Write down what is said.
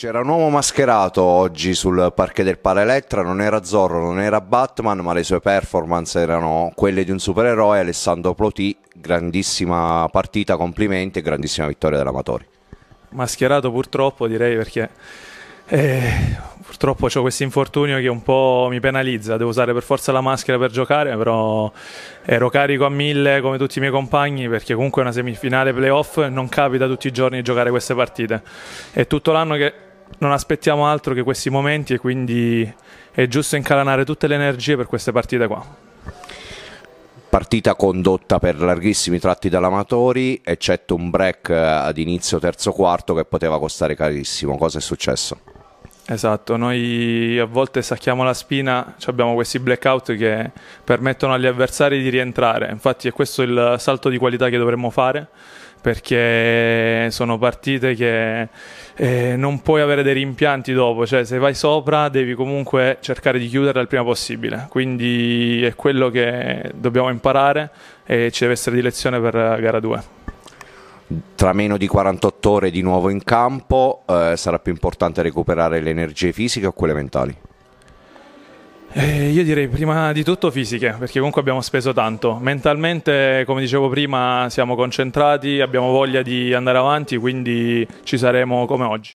C'era un uomo mascherato oggi sul parquet del Elettra, non era Zorro, non era Batman, ma le sue performance erano quelle di un supereroe, Alessandro Plotì, grandissima partita, complimenti e grandissima vittoria dell'Amatori. Mascherato purtroppo direi perché eh, purtroppo ho questo infortunio che un po' mi penalizza, devo usare per forza la maschera per giocare, però ero carico a mille come tutti i miei compagni perché comunque è una semifinale playoff non capita tutti i giorni di giocare queste partite. È tutto l'anno che non aspettiamo altro che questi momenti e quindi è giusto incalanare tutte le energie per queste partite qua. Partita condotta per larghissimi tratti dall'Amatori, eccetto un break eh, ad inizio terzo quarto che poteva costare carissimo. Cosa è successo? Esatto, noi a volte sacchiamo la spina, abbiamo questi blackout che permettono agli avversari di rientrare, infatti è questo il salto di qualità che dovremmo fare perché sono partite che eh, non puoi avere dei rimpianti dopo, cioè se vai sopra devi comunque cercare di chiuderla il prima possibile, quindi è quello che dobbiamo imparare e ci deve essere di lezione per gara 2 tra meno di 48 ore di nuovo in campo eh, sarà più importante recuperare le energie fisiche o quelle mentali? Eh, io direi prima di tutto fisiche, perché comunque abbiamo speso tanto. Mentalmente, come dicevo prima, siamo concentrati, abbiamo voglia di andare avanti, quindi ci saremo come oggi.